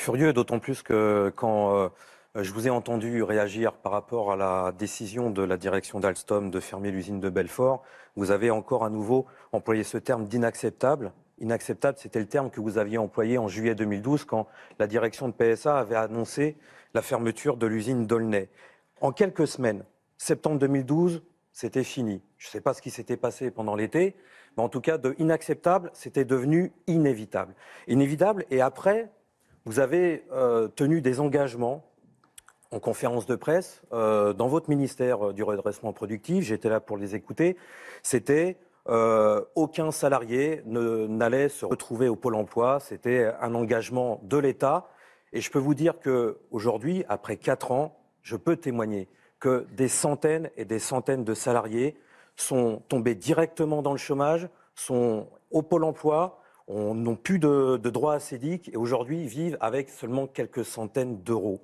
furieux, d'autant plus que quand euh, je vous ai entendu réagir par rapport à la décision de la direction d'Alstom de fermer l'usine de Belfort, vous avez encore à nouveau employé ce terme d'inacceptable. Inacceptable, c'était le terme que vous aviez employé en juillet 2012 quand la direction de PSA avait annoncé la fermeture de l'usine d'Aulnay. En quelques semaines, septembre 2012, c'était fini. Je ne sais pas ce qui s'était passé pendant l'été, mais en tout cas, de inacceptable, c'était devenu inévitable. Inévitable, et après, vous avez euh, tenu des engagements en conférence de presse euh, dans votre ministère euh, du redressement productif. J'étais là pour les écouter. C'était aucun salarié n'allait se retrouver au pôle emploi. C'était un engagement de l'État. Et je peux vous dire que aujourd'hui, après quatre ans, je peux témoigner que des centaines et des centaines de salariés sont tombés directement dans le chômage, sont au pôle emploi, n'ont plus de, de droits ascédiques et aujourd'hui vivent avec seulement quelques centaines d'euros.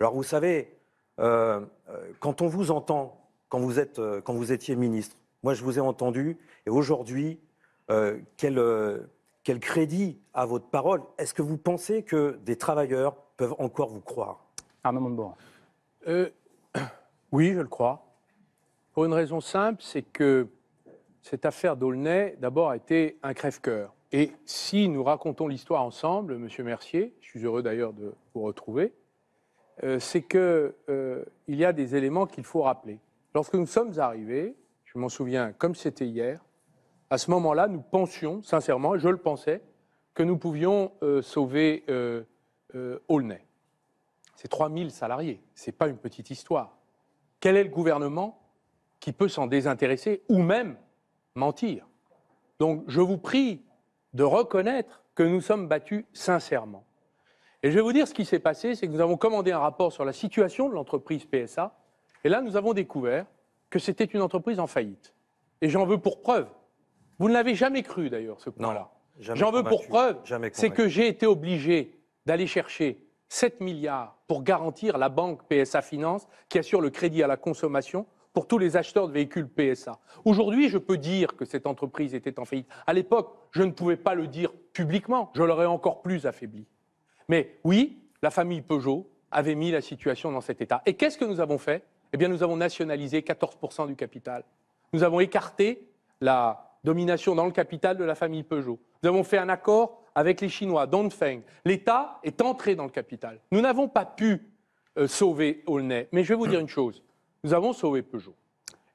Alors vous savez, euh, euh, quand on vous entend, quand vous, êtes, euh, quand vous étiez ministre, moi je vous ai entendu, et aujourd'hui, quel, quel crédit à votre parole Est-ce que vous pensez que des travailleurs peuvent encore vous croire Arnaud Montebourg. oui, je le crois. Pour une raison simple, c'est que cette affaire d'Aulnay, d'abord, a été un crève-cœur. Et si nous racontons l'histoire ensemble, Monsieur Mercier, je suis heureux d'ailleurs de vous retrouver, euh, c'est qu'il euh, il y a des éléments qu'il faut rappeler. Lorsque nous sommes arrivés, je m'en souviens comme c'était hier, à ce moment-là, nous pensions, sincèrement, je le pensais, que nous pouvions euh, sauver Aulnay. C'est 3000 salariés, ce n'est pas une petite histoire. Quel est le gouvernement qui peut s'en désintéresser ou même mentir Donc je vous prie de reconnaître que nous sommes battus sincèrement. Et je vais vous dire ce qui s'est passé, c'est que nous avons commandé un rapport sur la situation de l'entreprise PSA, et là nous avons découvert que c'était une entreprise en faillite. Et j'en veux pour preuve. Vous ne l'avez jamais cru d'ailleurs, ce point-là. J'en veux pour preuve, c'est que j'ai été obligé d'aller chercher 7 milliards pour garantir la banque PSA Finance qui assure le crédit à la consommation pour tous les acheteurs de véhicules PSA. Aujourd'hui, je peux dire que cette entreprise était en faillite. À l'époque, je ne pouvais pas le dire publiquement, je l'aurais encore plus affaibli. Mais oui, la famille Peugeot avait mis la situation dans cet état. Et qu'est-ce que nous avons fait Eh bien, nous avons nationalisé 14% du capital. Nous avons écarté la domination dans le capital de la famille Peugeot. Nous avons fait un accord avec les Chinois, Dongfeng. L'État est entré dans le capital. Nous n'avons pas pu euh, sauver Aulnay. Mais je vais vous dire une chose nous avons sauvé Peugeot.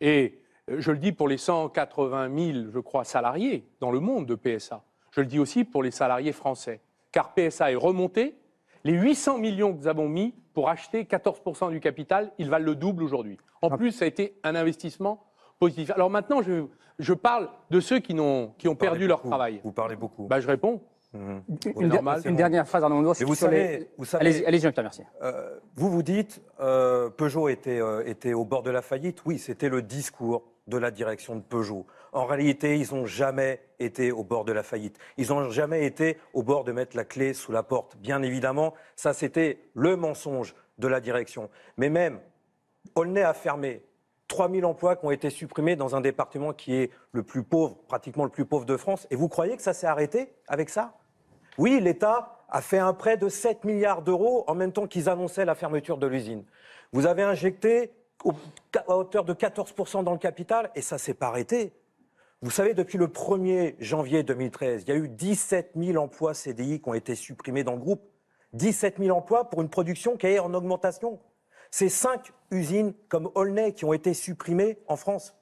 Et euh, je le dis pour les 180 000, je crois, salariés dans le monde de PSA. Je le dis aussi pour les salariés français. Car PSA est remonté. Les 800 millions que nous avons mis pour acheter 14% du capital, ils valent le double aujourd'hui. En ah. plus, ça a été un investissement positif. Alors maintenant, je, parle de ceux qui, ont, perdu leur travail. Vous parlez beaucoup. Ben, je réponds. Mmh. Une, dernière phrase, Arnaud vous, savez, allez y euh, vous vous dites, euh, Peugeot était, euh, était au bord de la faillite. Oui, c'était le discours de la direction de Peugeot. En réalité, ils n'ont jamais été au bord de la faillite. Ils n'ont jamais été au bord de mettre la clé sous la porte. Bien évidemment, ça c'était le mensonge de la direction. Mais même, Olney a fermé. 3000 emplois qui ont été supprimés dans un département qui est le plus pauvre, pratiquement le plus pauvre de France. Et vous croyez que ça s'est arrêté avec ça oui, l'État a fait un prêt de 7 milliards d'euros en même temps qu'ils annonçaient la fermeture de l'usine. Vous avez injecté à hauteur de 14% dans le capital et ça s'est pas arrêté. Vous savez, depuis le 1er janvier 2013, il y a eu 17 000 emplois CDI qui ont été supprimés dans le groupe. 17 000 emplois pour une production qui est en augmentation. C'est 5 usines comme Olney qui ont été supprimées en France.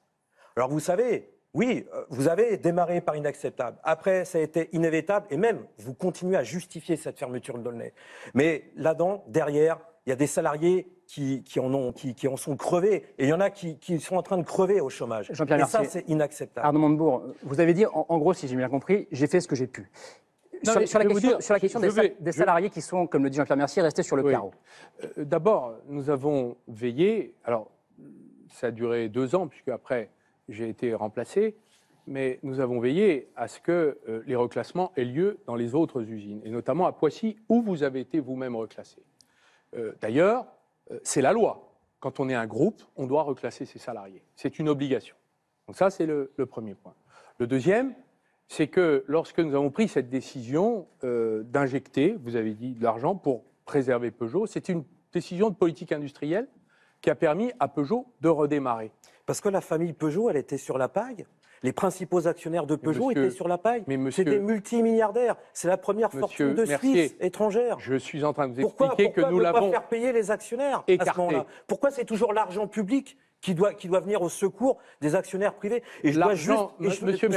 Alors vous savez, oui, euh, vous avez démarré par inacceptable. Après, ça a été inévitable. Et même, vous continuez à justifier cette fermeture de Dolnay. Mais là-dedans, derrière, il y a des salariés qui, en, ont, qui, en sont crevés. Et il y en a qui, sont en train de crever au chômage. et ça, c'est inacceptable. Arnaud Montebourg, vous avez dit, en, gros, si j'ai bien compris, j'ai fait ce que j'ai pu. sur, la question, des, salariés qui sont, comme le dit Jean-Pierre Mercier, restés sur le carreau. Euh, d'abord, nous avons veillé. Alors, ça a duré deux ans, puisque après, j'ai été remplacé, mais nous avons veillé à ce que euh, les reclassements aient lieu dans les autres usines, et notamment à Poissy, où vous avez été vous-même reclassé. Euh, d'ailleurs, euh, c'est la loi. Quand on est un groupe, on doit reclasser ses salariés. C'est une obligation. Donc ça, c'est le, le, premier point. Le deuxième, c'est que lorsque nous avons pris cette décision d'injecter, vous avez dit, de l'argent pour préserver Peugeot, c'est une décision de politique industrielle qui a permis à Peugeot de redémarrer. Parce que la famille Peugeot, elle était sur la paille les principaux actionnaires de Peugeot étaient sur la paille. C'était monsieur, c'est des multimilliardaires. C'est la première fortune de Suisse étrangère. Je suis en train de vous expliquer que nous l'avons. Pourquoi faire payer les actionnaires à ce moment-là Pourquoi c'est toujours l'argent public qui doit, qui doit venir au secours des actionnaires privés. Et je dois juste, monsieur, monsieur,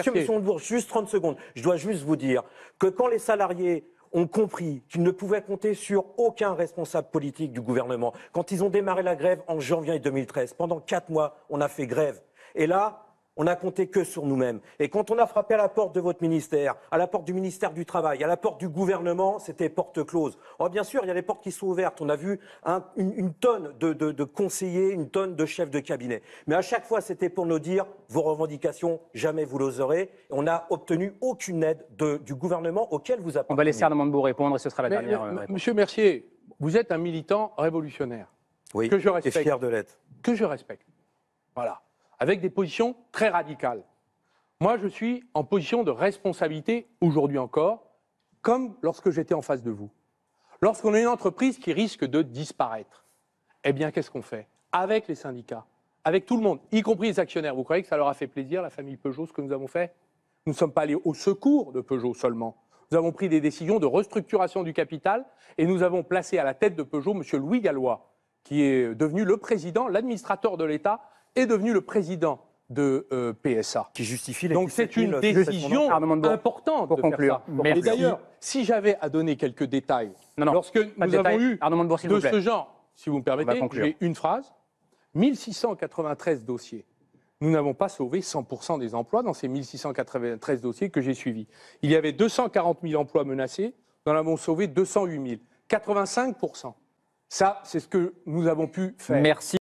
juste 30 secondes. Je dois juste vous dire que quand les salariés ont compris qu'ils ne pouvaient compter sur aucun responsable politique du gouvernement. Quand ils ont démarré la grève en janvier 2013, pendant quatre mois, on a fait grève. Et là, on n'a compté que sur nous-mêmes. Et quand on a frappé à la porte de votre ministère, à la porte du ministère du Travail, à la porte du gouvernement, c'était porte close. Oh bien sûr, il y a les portes qui sont ouvertes. On a vu une, tonne de, conseillers, une tonne de chefs de cabinet. Mais à chaque fois, c'était pour nous dire vos revendications, jamais vous l'oserez. On n'a obtenu aucune aide du gouvernement auquel vous appartenez. On va laisser de vous répondre et ce sera la dernière. Euh, euh, monsieur Mercier, vous êtes un militant révolutionnaire. Oui, que je respecte. Et fier de l'être. Que je respecte. Voilà avec des positions très radicales. Moi, je suis en position de responsabilité aujourd'hui encore, comme lorsque j'étais en face de vous. Lorsqu'on a une entreprise qui risque de disparaître, eh bien, qu'est-ce qu'on fait Avec les syndicats, avec tout le monde, y compris les actionnaires. Vous croyez que ça leur a fait plaisir, la famille Peugeot, ce que nous avons fait Nous ne sommes pas allés au secours de Peugeot seulement. Nous avons pris des décisions de restructuration du capital et nous avons placé à la tête de Peugeot M. Louis Gallois, qui est devenu le président, l'administrateur de l'État est devenu le président de euh, PSA. Qui justifie les Donc c'est une décision importante pour de conclure. Faire d'ailleurs, si j'avais à donner quelques détails, lorsque nous avons eu de, ce genre, si vous me permettez, j'ai une phrase 1693 dossiers. Nous n'avons pas sauvé 100% des emplois dans ces 1693 dossiers que j'ai suivis. Il y avait 240 000 emplois menacés, nous en avons sauvé 208 000, 85%. Ça, c'est ce que nous avons pu faire. Merci.